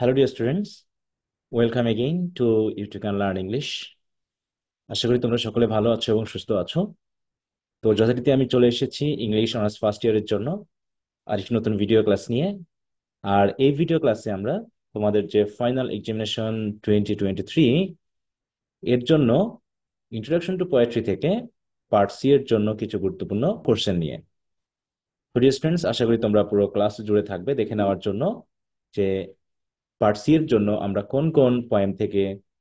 hello dear students welcome again to to can learn English আশা করি তোমরা সকলে ভালো আছো এবং সুস্থ আছো তো যথারীতি আমি চলে এসেছি ইংলিশ অনার্স ফার্স্ট ইয়ারের জন্য আর একটি নতুন ভিডিও ক্লাস নিয়ে আর এই ভিডিও ক্লাসে আমরা তোমাদের যে final examination twenty twenty three এর জন্য ইন্ট্রোডাকশন টু পোয়েট্রি থেকে পার্ট সি এর জন্য কিছু গুরুত্বপূর্ণ কোর্শন নিয়ে তো ডিয়ার স্টুডেন্টস আশা করি তোমরা পুরো ক্লাস জুড়ে থাকবে দেখে নেওয়ার জন্য যে পার্ট সি এর জন্য আমরা কোন কোন পয়েম থেকে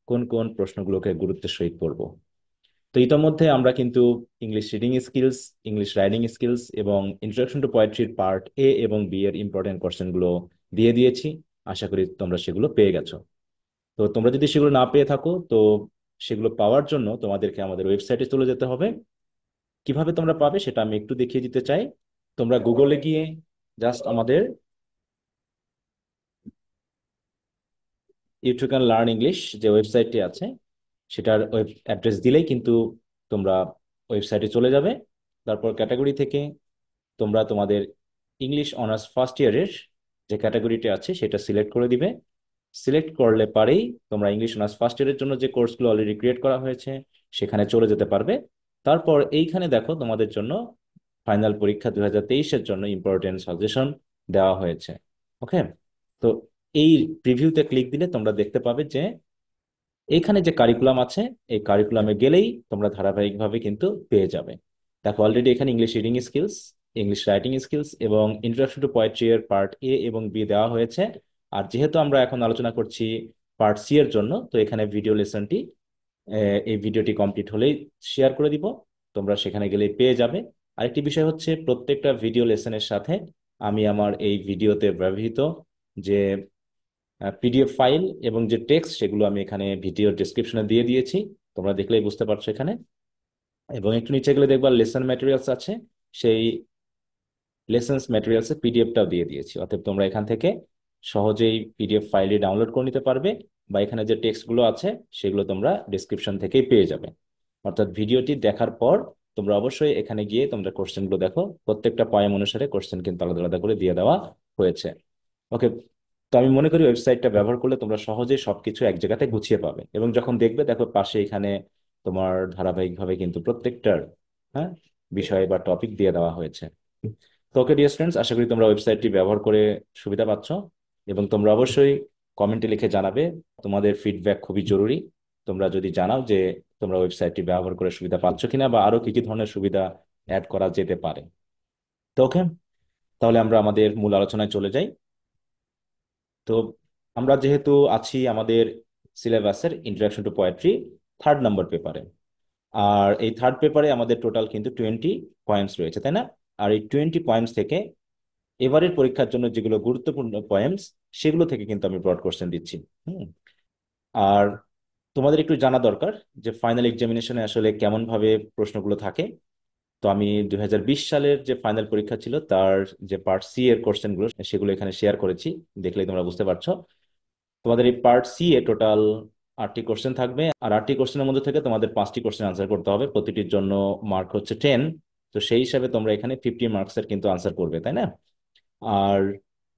কোন কোন প্রশ্নগুলোকে গুরুত্বের সহিত পড়ব তো ইতোমধ্যে আমরা কিন্তু English reading skills English riding skills এবং ইন্ট্রোডাকশন টু পোয়েট্রির পার্ট এ এবং বি এর ইম্পর্টেন্ট কোশ্চেনগুলো দিয়ে দিয়েছি আশা করি তোমরা সেগুলো পেয়ে গেছো তো তোমরা যদি সেগুলো না পেয়ে থাকো তো সেগুলো পাওয়ার জন্য তোমাদেরকে আমাদের ওয়েবসাইটে চলে যেতে হবে কিভাবে তোমরা পাবে সেটা আমি একটু দেখিয়ে দিতে চাই তোমরা গুগলে গিয়ে জাস্ট আমাদের ইউটু ক্যান লার্ন ইংলিশ যে ওয়েবসাইটটি আছে সেটার ওয়েব অ্যাড্রেস দিলেই কিন্তু তোমরা ওয়েবসাইটে চলে যাবে তারপর ক্যাটাগরি থেকে তোমরা তোমাদের ইংলিশ অনার্স ফার্স্ট ইয়ারের যে ক্যাটাগরিটি আছে সেটা সিলেক্ট করে দিবে সিলেক্ট করলে পারেই তোমরা ইংলিশ অনার্স ফার্স্ট ইয়ারের জন্য যে কোর্সগুলো অলরেডি ক্রিয়েট করা হয়েছে সেখানে চলে যেতে পারবে তারপর এইখানে দেখো তোমাদের জন্য ফাইনাল পরীক্ষা দু হাজার তেইশের জন্য ইম্পর্টেন্ট সাজেশন দেওয়া হয়েছে ওকে তো এই প্রিভিউতে ক্লিক দিলে তোমরা দেখতে পাবে যে এইখানে যে কারিকুলাম আছে এই কারিকুলামে গেলেই তোমরা ধারাবাহিকভাবে কিন্তু পেয়ে যাবে দেখো অলরেডি এখানে English reading skills English writing skills এবং ইন্ট্রোডাকশন টু পোয়েট্রি এর পার্ট এ এবং বি দেওয়া হয়েছে আর যেহেতু আমরা এখন আলোচনা করছি পার্ট সি এর জন্য তো এখানে ভিডিও লেসনটি এই ভিডিওটি কমপ্লিট হলেই শেয়ার করে দিব তোমরা সেখানে গেলেই পেয়ে যাবে আরেকটি বিষয় হচ্ছে প্রত্যেকটা ভিডিও লেসনের সাথে আমি আমার এই ভিডিওতে ব্যবহৃত যে পিডিএফ ফাইল এবং যে টেক্সট সেগুলো আমি এখানে ভিডিও ডিসক্রিপশনে দিয়ে দিয়েছি তোমরা দেখলেই বুঝতে পারছো এখানে এবং একটু নিচে গেলে দেখবার লেসন ম্যাটেরিয়ালস আছে সেই লেসেন্স ম্যাটেরিয়ালসে পিডিএফটাও দিয়ে দিয়েছি অর্থাৎ তোমরা এখান থেকে সহজেই পিডিএফ ফাইলটি ডাউনলোড করে নিতে পারবে বা এখানে যে টেক্সটগুলো আছে সেগুলো তোমরা ডিসক্রিপশন থেকেই পেয়ে যাবে অর্থাৎ ভিডিওটি দেখার পর তোমরা অবশ্যই এখানে গিয়ে তোমরা কোশ্চেনগুলো দেখো প্রত্যেকটা পয়েম অনুসারে কোশ্চেন কিন্তু আলাদা আলাদা করে দিয়ে দেওয়া হয়েছে ওকে তো আমি মনে করি ওয়েবসাইটটা ব্যবহার করলে তোমরা সহজে সবকিছু এক জায়গাতে গুছিয়ে পাবে এবং যখন দেখবে দেখো পাশে এখানে তোমার ধারাবাহিকভাবে কিন্তু প্রত্যেকটার হ্যাঁ বিষয় বা টপিক দিয়ে দেওয়া হয়েছে তো ওকে ডিয়ার স্টুডেন্টস আশা করি তোমরা ওয়েবসাইটটি ব্যবহার করে সুবিধা পাচ্ছ এবং তোমরা অবশ্যই কমেন্টে লিখে জানাবে তোমাদের ফিডব্যাক খুবই জরুরি তোমরা যদি জানাও যে তোমরা ওয়েবসাইটটি ব্যবহার করে সুবিধা পাচ্ছ কিনা বা আরো কি কি ধরনের সুবিধা অ্যাড করা যেতে পারে তো ওকে তাহলে আমরা আমাদের মূল আলোচনায় চলে যাই তো আমরা যেহেতু আছি আমাদের সিলেবাসের introduction to poetry third number পেপারে আর এই থার্ড পেপারে আমাদের টোটাল কিন্তু টোয়েন্টি পয়েন্টস রয়েছে তাই না আর এই টোয়েন্টি পয়েন্টস থেকে এবারের পরীক্ষার জন্য যেগুলো গুরুত্বপূর্ণ পয়েন্টস সেগুলো থেকে কিন্তু আমি ব্রড কোশ্চেন দিচ্ছি হুম আর তোমাদের একটু জানা দরকার যে ফাইনাল এক্সামিনেশনে আসলে কেমনভাবে প্রশ্নগুলো থাকে তো আমি দুই সালের যে ফাইনাল পরীক্ষা ছিল তার যে পার্ট সি এর কোশ্চেন গুলো সেগুলো এখানে শেয়ার করেছি দেখলে তোমরা বুঝতে পারছো তোমাদের এই পার্ট সি এ টোটাল আটটি কোশ্চেন থাকবে আর আটটি কোশ্চেনের মধ্যে থেকে তোমাদের পাঁচটি কোশ্চেন আনসার করতে হবে প্রতিটির জন্য মার্ক হচ্ছে টেন তো সেই হিসাবে তোমরা এখানে ফিফটি মার্কসের কিন্তু আনসার করবে তাই না আর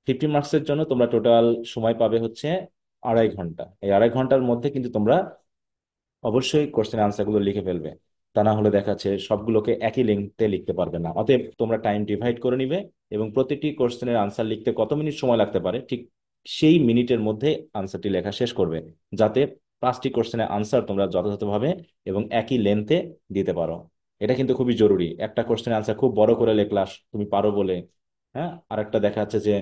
ফিফটি মার্কসের জন্য তোমরা টোটাল সময় পাবে হচ্ছে আড়াই ঘন্টা এই আড়াই ঘন্টার মধ্যে কিন্তু তোমরা অবশ্যই কোশ্চেন আনসারগুলো লিখে ফেলবে তা না হলে দেখা যাচ্ছে সবগুলোকে একই লিঙ্কতে লিখতে পারবে না অতএব তোমরা টাইম ডিভাইড করে নিবে এবং প্রতিটি কোশ্চেনের আনসার লিখতে কত মিনিট সময় লাগতে পারে ঠিক সেই মিনিটের মধ্যে আনসারটি লেখা শেষ করবে যাতে পাঁচটি কোশ্চেনের আনসার তোমরা যথাযথভাবে এবং একই লেন্থে দিতে পারো এটা কিন্তু খুবই জরুরি একটা কোশ্চেনের আনসার খুব বড় করে লেখলা তুমি পারো বলে হ্যাঁ আর একটা দেখা যাচ্ছে যে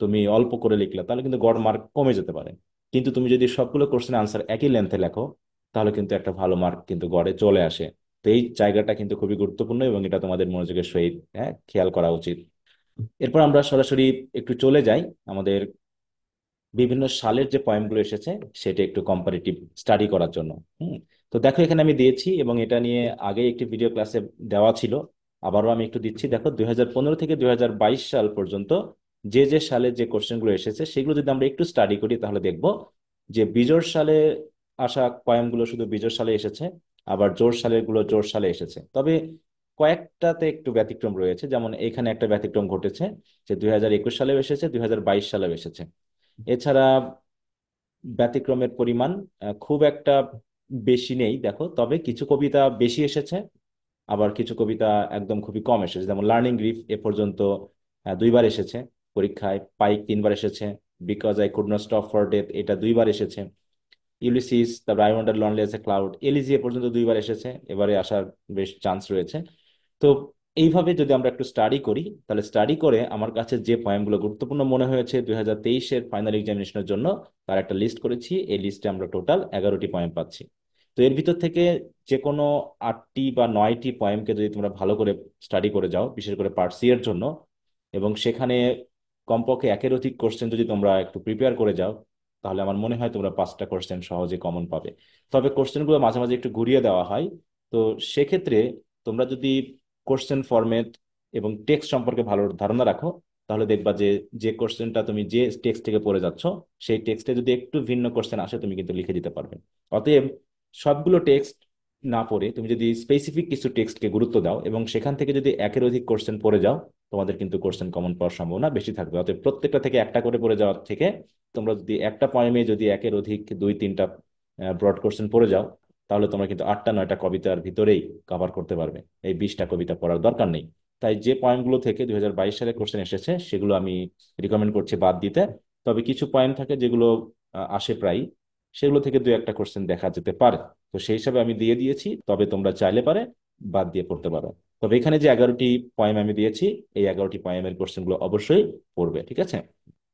তুমি অল্প করে লিখলা তাহলে কিন্তু গড় মার্ক কমে যেতে পারে কিন্তু তুমি যদি সবগুলো কোশ্চেনের আনসার একই লেন্থে লেখো তাহলে কিন্তু একটা ভালো মার্ক কিন্তু গড়ে চলে আসে তো এই জায়গাটা কিন্তু খুবই গুরুত্বপূর্ণ এবং এটা তোমাদের মনোযোগের সহিত হ্যাঁ খেয়াল করা উচিত এরপর আমরা সরাসরি একটু চলে যাই আমাদের বিভিন্ন সালের যে পয়েন্টগুলো এসেছে সেটা একটু কম্পারেটিভ স্টাডি করার জন্য হুম তো দেখো এখানে আমি দিয়েছি এবং এটা নিয়ে আগে একটি ভিডিও ক্লাসে দেওয়া ছিল আবারও আমি একটু দিচ্ছি দেখো দুই থেকে দুই সাল পর্যন্ত যে যে সালে যে কোশ্চেনগুলো এসেছে সেগুলো যদি আমরা একটু স্টাডি করি তাহলে দেখব যে বিজোর সালে আসা পয়েমগুলো শুধু বিজোর সালে এসেছে আবার জোর সালেরগুলো জোর সালে এসেছে তবে কয়েকটাতে একটু ব্যতিক্রম রয়েছে যেমন এখানে একটা ব্যতিক্রম ঘটেছে যে দুই হাজার একুশ সালেও এসেছে দুই হাজার বাইশ সালেও এসেছে এছাড়া ব্যতিক্রমের পরিমাণ খুব একটা বেশি নেই দেখো তবে কিছু কবিতা বেশি এসেছে আবার কিছু কবিতা একদম খুবই কম এসেছে যেমন লার্নিং গ্রিফ এ পর্যন্ত দুইবার এসেছে পরীক্ষায় পাইক তিনবার এসেছে because I could not stop for death এটা দুইবার এসেছে ইউলিসিস তারপর আই ওয়ান্ডার লন্ডলি আছে এ ক্লাউড এলিজিয়ে পর্যন্ত দুইবার এসেছে এবারে আসার বেশ চান্স রয়েছে তো এইভাবে যদি আমরা একটু স্টাডি করি তাহলে স্টাডি করে আমার কাছে যে পয়েমগুলো গুরুত্বপূর্ণ মনে হয়েছে দুই হাজার তেইশের ফাইনাল এক্সামিনেশনের জন্য তার একটা লিস্ট করেছি এই লিস্টে আমরা টোটাল এগারোটি পয়েম পাচ্ছি তো এর ভিতর থেকে যে কোনো আটটি বা নয়টি পয়েমকে যদি তোমরা ভালো করে স্টাডি করে যাও বিশেষ করে পার্ট সি এর জন্য এবং সেখানে কমপক্ষে একের অধিক কোশ্চেন যদি তোমরা একটু প্রিপেয়ার করে যাও তাহলে আমার মনে হয় তোমরা পাঁচটা কোশ্চেন সহজে কমন পাবে তবে কোশ্চেনগুলো মাঝে মাঝে একটু ঘুরিয়ে দেওয়া হয় তো সেক্ষেত্রে তোমরা যদি কোশ্চেন ফরম্যাট এবং টেক্সট সম্পর্কে ভালো ধারণা রাখো তাহলে দেখবা যে যে কোশ্চেনটা তুমি যে টেক্সট থেকে পড়ে যাচ্ছ সেই টেক্সটে যদি একটু ভিন্ন কোশ্চেন আসে তুমি কিন্তু লিখে দিতে পারবে অতএব সবগুলো টেক্সট না পড়ে তুমি যদি স্পেসিফিক কিছু টেক্সটকে গুরুত্ব দাও এবং সেখান থেকে যদি একের অধিক কোশ্চেন পড়ে যাও তোমাদের কিন্তু কোশ্চেন কমন পাওয়ার সম্ভাবনা বেশি থাকবে অতএব প্রত্যেকটা থেকে একটা করে পড়ে যাওয়ার থেকে তোমরা যদি একটা পয়েমে যদি একের অধিক দুই তিনটা ব্রড কোশ্চেন পড়ে যাও তাহলে তোমরা কিন্তু আটটা নয়টা কবিতার ভিতরেই কভার করতে পারবে এই বিশটা কবিতা পড়ার দরকার নেই তাই যে পয়েন্টগুলো থেকে দুই সালে কোশ্চেন এসেছে সেগুলো আমি রিকমেন্ড করছি বাদ দিতে তবে কিছু পয়েন্ট থাকে যেগুলো আসে প্রায় সেগুলো থেকে দু একটা কোশ্চেন দেখা যেতে পারে তো সেই হিসাবে আমি দিয়ে দিয়েছি তবে তোমরা চাইলে পারে বাদ দিয়ে পড়তে পারো তবে এখানে যে এগারোটি পয়েম আমি দিয়েছি এই এগারোটি পয়েমের কোশ্চেনগুলো অবশ্যই পড়বে ঠিক আছে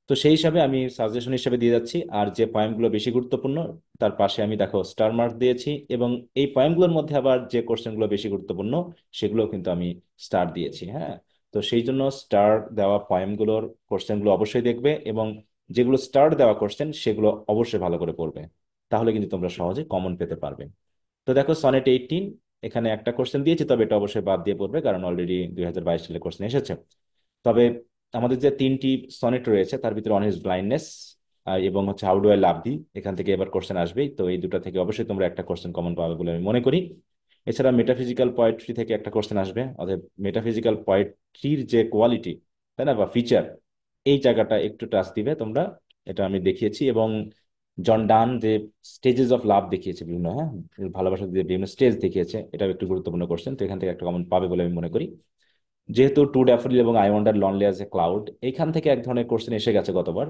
তো সেই হিসাবে আমি সাজেশন হিসাবে দিয়ে যাচ্ছি আর যে পয়েমগুলো বেশি গুরুত্বপূর্ণ তার পাশে আমি দেখো স্টার মার্ক দিয়েছি এবং এই পয়েমগুলোর মধ্যে আবার যে কোশ্চেনগুলো বেশি গুরুত্বপূর্ণ সেগুলো কিন্তু আমি স্টার দিয়েছি হ্যাঁ তো সেই জন্য স্টার দেওয়া পয়েমগুলোর কোশ্চেনগুলো অবশ্যই দেখবে এবং যেগুলো স্টার দেওয়া কোশ্চেন সেগুলো অবশ্যই ভালো করে পড়বে তাহলে কিন্তু তোমরা সহজে কমন পেতে পারবে তো দেখো সনেট এইটিন এখানে একটা কোশ্চেন দিয়েছি তবে এটা অবশ্যই বাদ দিয়ে পড়বে কারণ অলরেডি দুই সালে কোশ্চেন এসেছে তবে আমাদের যে তিনটি সনেট রয়েছে তার ভিতরে অনেস ব্লাইন্ডনেস এবং হচ্ছে how do I love thee এখান থেকে এবার কোশ্চেন আসবেই তো এই দুটো থেকে অবশ্যই তোমরা একটা কোশ্চেন কমন পাবে বলে আমি মনে করি এছাড়া মেটাফিজিক্যাল পয়েট্রি থেকে একটা কোশ্চেন আসবে অর্থাৎ মেটাফিজিক্যাল পয়েট্রির যে কোয়ালিটি তাই না বা ফিচার এই জায়গাটা একটু টাচ দিবে তোমরা এটা আমি দেখিয়েছি এবং জন ডান যে স্টেজেস অফ লাভ দেখিয়েছে বিভিন্ন হ্যাঁ ভালোবাসা দিয়ে বিভিন্ন স্টেজ দেখিয়েছে এটাও একটু গুরুত্বপূর্ণ কোশ্চেন তো এখান থেকে একটা কমন পাবে বলে আমি মনে করি যেহেতু টু ড্যাফরিল এবং I wander lonely as a cloud এখান থেকে এক ধরনের কোশ্চেন এসে গেছে গতবার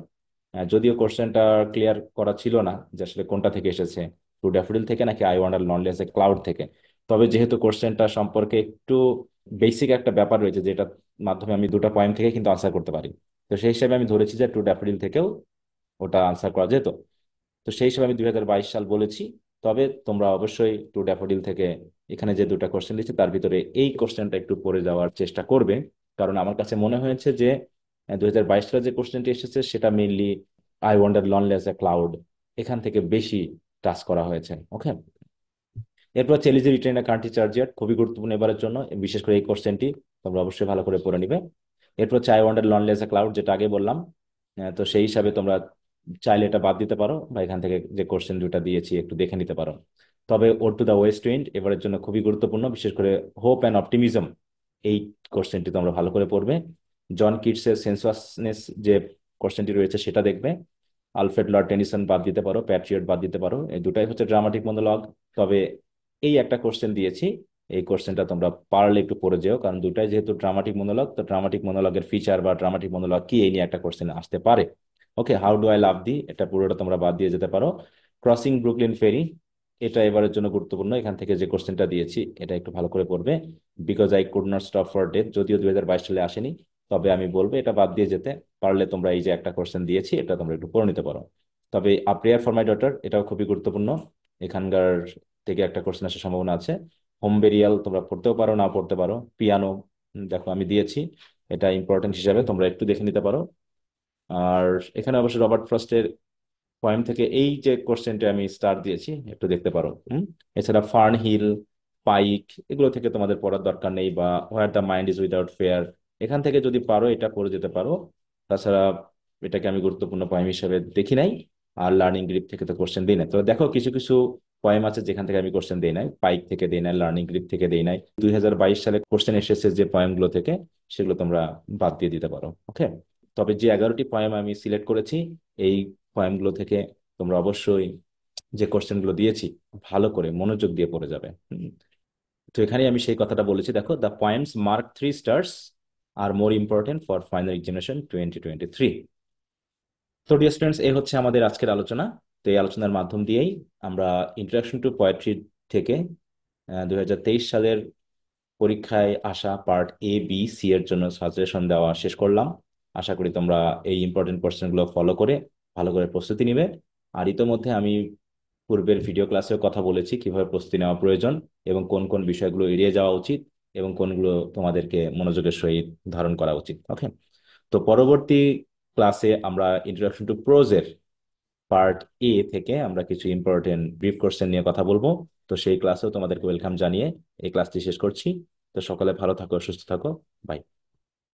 যদিও কোশ্চেনটা ক্লিয়ার করা ছিল না যে আসলে কোনটা থেকে এসেছে টু ড্যাফরিল থেকে নাকি I wander lonely as a cloud থেকে তবে যেহেতু কোশ্চেনটা সম্পর্কে একটু বেসিক একটা ব্যাপার রয়েছে যেটা মাধ্যমে আমি দুটো পয়েন্ট থেকে কিন্তু আনসার করতে পারি তো সেই হিসাবে আমি ধরেছি যে টু ড্যাফরিল থেকেও ওটা আনসার করা যেত তো সেই হিসেবে আমি দুই সাল বলেছি তবে তোমরা অবশ্যই টু ড্যাফোডিল থেকে এখানে যে দুটা কোশ্চেন দিচ্ছে তার ভিতরে এই কোশ্চেনটা একটু পড়ে যাওয়ার চেষ্টা করবে কারণ আমার কাছে মনে হয়েছে যে দুই সালে যে কোশ্চেনটি এসেছে সেটা mainly I wander lonely as a cloud এখান থেকে বেশি টাচ করা হয়েছে ওকে এরপর চেলিজি রিটেন রিটার্ন কান্ট্রি চার্জিয়ার খুবই গুরুত্বপূর্ণ এবারের জন্য বিশেষ করে এই কোশ্চেনটি তোমরা অবশ্যই ভালো করে পড়ে নিবে এরপর চাই ওয়ান্ডার লনলেস এ ক্লাউড যেটা আগে বললাম তো সেই হিসাবে তোমরা চাইলে এটা বাদ দিতে পারো বা এখান থেকে যে কোশ্চেন দুটা দিয়েছি একটু দেখে নিতে পারো তবে ode to the west wind এবারের জন্য খুবই গুরুত্বপূর্ণ বিশেষ করে হোপ অ্যান্ড অপটিমিজম এই কোশ্চেনটি তোমরা ভালো করে পড়বে জন কিটসের সেন্সাসনেস যে কোশ্চেনটি রয়েছে সেটা দেখবে আলফ্রেড লর্ড টেনিসন বাদ দিতে পারো প্যাট্রিয়ট বাদ দিতে পারো এই দুটাই হচ্ছে ড্রামাটিক মনোলগ তবে এই একটা কোশ্চেন দিয়েছি এই কোশ্চেনটা তোমরা পারলে একটু পড়ে যেও কারণ দুটাই যেহেতু ড্রামাটিক মনোলগ তো ড্রামাটিক মনোলগের ফিচার বা ড্রামাটিক মনোলগ কি এই নিয়ে একটা কোশ্চেন আসতে পারে okay how do I love thee এটা পুরোটা তোমরা বাদ দিয়ে যেতে পারো ক্রসিং ব্রুকলিন ফেরি এটা এবারের জন্য গুরুত্বপূর্ণ এখান থেকে যে কোশ্চেনটা দিয়েছি এটা একটু ভালো করে পড়বে because I could not stop for death যদিও দুই হাজার বাইশ সালে আসেনি তবে আমি বলবো এটা বাদ দিয়ে যেতে পারলে তোমরা এই যে একটা কোশ্চেন দিয়েছি এটা তোমরা একটু পড়ে নিতে পারো তবে a prayer for my daughter এটাও খুবই গুরুত্বপূর্ণ এখানকার থেকে একটা কোশ্চেন আসার সম্ভাবনা আছে হোম বেরিয়াল তোমরা পড়তেও পারো না পড়তে পারো পিয়ানো দেখো আমি দিয়েছি এটা ইম্পর্টেন্ট হিসাবে তোমরা একটু দেখে নিতে পারো আর এখানে অবশ্য রবার্ট ফ্রস্টের পয়েম থেকে এই যে কোশ্চেনটা আমি স্টার্ট দিয়েছি একটু দেখতে পারো হুম এছাড়া ফার্ন হিল পাইক এগুলো থেকে তোমাদের পড়ার দরকার নেই বা where the mind is without fear এখান থেকে যদি পারো এটা করে যেতে পারো তাছাড়া এটাকে আমি গুরুত্বপূর্ণ পয়েম হিসেবে দেখি নাই আর লার্নিং গ্রিপ থেকে তো কোশ্চেন দিই না তো দেখো কিছু কিছু পয়েম আছে যেখান থেকে আমি কোশ্চেন দিই নাই পাইক থেকে দিই নাই লার্নিং গ্রিপ থেকে দিই নাই দুই সালে কোশ্চেন এসেছে যে পয়েমগুলো থেকে সেগুলো তোমরা বাদ দিয়ে দিতে পারো ওকে তবে যে এগারোটি পয়েম আমি সিলেক্ট করেছি এই পয়েমগুলো থেকে তোমরা অবশ্যই যে কোশ্চেনগুলো দিয়েছি ভালো করে মনোযোগ দিয়ে পড়ে যাবে তো এখানে আমি সেই কথাটা বলেছি দেখো the poems mark three stars are more important for final examination twenty twenty three তো ডিয়ার স্টুডেন্টস এ হচ্ছে আমাদের আজকের আলোচনা তো এই আলোচনার মাধ্যম দিয়েই আমরা ইন্ট্রোডাকশন টু পোয়েট্রি থেকে দু সালের পরীক্ষায় আসা পার্ট এ বি সি এর জন্য সাজেশন দেওয়া শেষ করলাম আশা করি তোমরা এই ইম্পর্টেন্ট গুলো ফলো করে ভালো করে প্রস্তুতি নিবে আর ইতোমধ্যে আমি পূর্বের ভিডিও ক্লাসেও কথা বলেছি কিভাবে প্রস্তুতি নেওয়া প্রয়োজন এবং কোন কোন বিষয়গুলো এড়িয়ে যাওয়া উচিত এবং কোনগুলো তোমাদেরকে মনোযোগের সহিত ধারণ করা উচিত ওকে তো পরবর্তী ক্লাসে আমরা ইন্ট্রোডাকশন টু প্রোজের পার্ট এ থেকে আমরা কিছু ইম্পর্টেন্ট ব্রিফ কোশ্চেন নিয়ে কথা বলবো তো সেই ক্লাসেও তোমাদেরকে ওয়েলকাম জানিয়ে এই ক্লাসটি শেষ করছি তো সকালে ভালো থাকো সুস্থ থাকো বাই